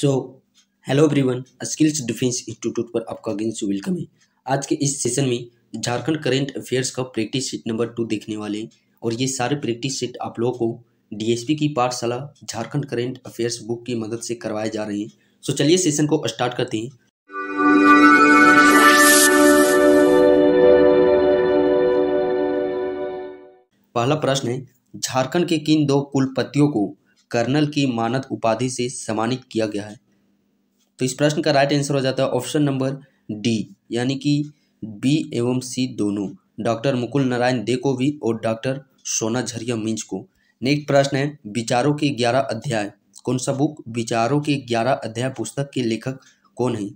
सो hello everyone skills defence institute पर आपका again से वेलकम है आज के इस सेशन में झारखंड करेंट अफेयर्स का प्रैक्टिस सेट नंबर टू देखने वाले हैं और ये सारे प्रैक्टिस सेट आप लोगों को डीएसपी की पाठशाला झारखंड करेंट अफेयर्स बुक की मदद से करवाए जा रहे हैं सो चलिए सेशन को स्टार्ट करते हैं पहला प्रश्न है झारखंड के किन दो कुलपतियों को कर्नल की मानद उपाधि से सम्मानित किया गया है तो इस प्रश्न का राइट आंसर हो जाता है ऑप्शन नंबर डी यानी कि बी एवं सी दोनों डॉक्टर मुकुल नारायण दे को भी और डॉक्टर सोना झरिया मिंज को नेक्स्ट प्रश्न है विचारों के ग्यारह अध्याय कौन सा बुक विचारों के ग्यारह अध्याय पुस्तक के लेखक कौन है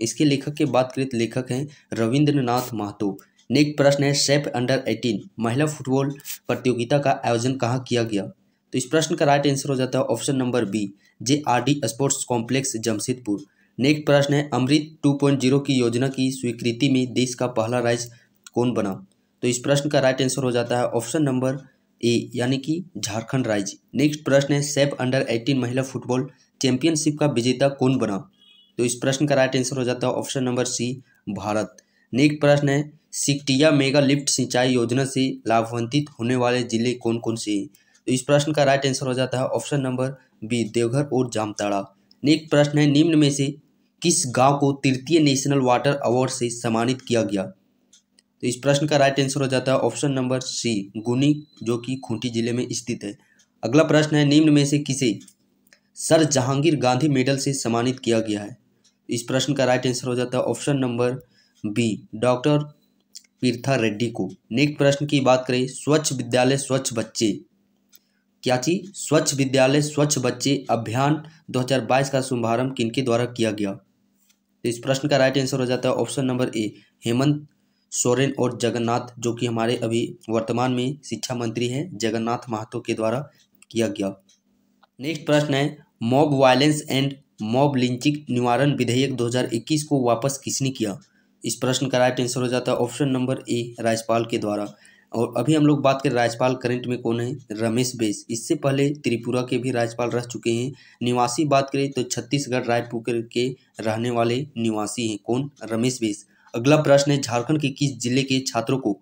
इसके लेखक के बात करें लेखक हैं रविंद्रनाथ महतो नेक्स्ट प्रश्न है सेफ अंडर एटीन महिला फुटबॉल प्रतियोगिता का आयोजन कहाँ किया गया तो इस प्रश्न का राइट आंसर हो जाता है option number B J R D sports complex Jamshedpur next प्रश्न है अमृत टू पॉइंट जीरो की योजना की स्वीकृति में देश का पहला राज्य कौन बना तो इस प्रश्न का राइट आंसर हो जाता है ऑप्शन नंबर ए यानी कि झारखंड राज्य नेक्स्ट प्रश्न है सेफ अंडर एटीन महिला फुटबॉल चैंपियनशिप का विजेता कौन बना तो इस प्रश्न का राइट आंसर हो जाता है option number C Bharat next प्रश्न है सिक्टिया मेगा लिफ्ट सिंचाई योजना से लाभान्वित होने वाले जिले कौन कौन से हैं तो इस प्रश्न का राइट आंसर हो जाता है ऑप्शन नंबर बी देवघर और जामताड़ा नेक्स्ट प्रश्न है निम्न में से किस गांव को तृतीय नेशनल वाटर अवार्ड से सम्मानित किया गया तो इस प्रश्न का राइट आंसर हो जाता है ऑप्शन नंबर सी गुनी जो कि खूंटी जिले में स्थित है अगला प्रश्न है निम्न में से किसे सर जहांगीर गांधी मेडल से सम्मानित किया गया है इस प्रश्न का राइट आंसर हो जाता है option number B doctor Preetha Reddy को नेक्स्ट प्रश्न की बात करें स्वच्छ विद्यालय स्वच्छ बच्चे चीज स्वच्छ विद्यालय स्वच्छ बच्चे अभियान 2022 का शुभारंभ किनके द्वारा किया गया तो इस प्रश्न का राइट आंसर हो जाता है option number A Hemant Soren और जगन्नाथ जो कि हमारे अभी वर्तमान में शिक्षा मंत्री हैं जगन्नाथ महातो के द्वारा किया गया नेक्स्ट प्रश्न है mob violence and mob lynching निवारण विधेयक 2021 को वापस किसने किया इस प्रश्न का राइट आंसर हो जाता है ऑप्शन नंबर ए राज्यपाल के द्वारा और अभी हम लोग बात करें राज्यपाल करंट में कौन है रमेश बैस इससे पहले त्रिपुरा के भी राज्यपाल रह चुके हैं निवासी बात करें तो छत्तीसगढ़ रायपुर के रहने वाले निवासी हैं कौन रमेश बैस अगला प्रश्न है झारखंड के किस जिले के छात्रों को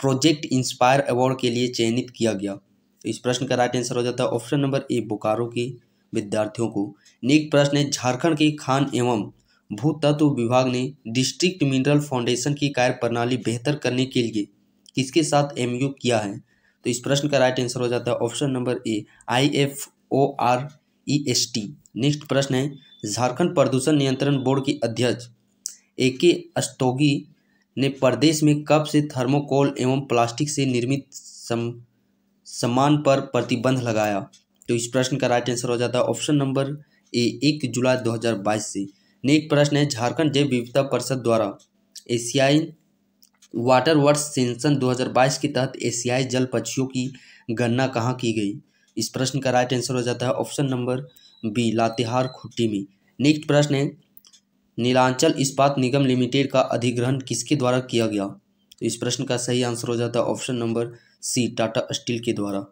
प्रोजेक्ट इंस्पायर अवार्ड के लिए चयनित किया गया तो इस प्रश्न का राइट आंसर हो जाता है ऑप्शन नंबर ए बोकारो के विद्यार्थियों को नेक्स्ट प्रश्न है झारखंड के खान एवं भूतत्व विभाग ने डिस्ट्रिक्ट मिनरल फाउंडेशन की कार्य प्रणाली बेहतर करने के लिए किसके साथ एम यू किया है तो इस प्रश्न का राइट आंसर हो जाता है option number A I F O R E S T next प्रश्न है झारखंड प्रदूषण नियंत्रण बोर्ड की अध्यक्ष ए के अस्तोगी ने प्रदेश में कब से थर्मोकोल एवं प्लास्टिक से निर्मित सामान पर प्रतिबंध लगाया तो इस प्रश्न का राइट आंसर हो जाता है ऑप्शन नंबर ए एक जुलाई 2022 से नेक्स्ट प्रश्न है झारखंड जैव विविधता परिषद द्वारा एशियाई वाटर वर्ष सेंसन 2022 के तहत एशियाई जल पक्षियों की गणना कहाँ की गई इस प्रश्न का राइट आंसर हो जाता है option number B Latehar Khunti में नेक्स्ट प्रश्न है नीलांचल इस्पात निगम लिमिटेड का अधिग्रहण किसके द्वारा किया गया तो इस प्रश्न का सही आंसर हो जाता है option number C Tata steel के द्वारा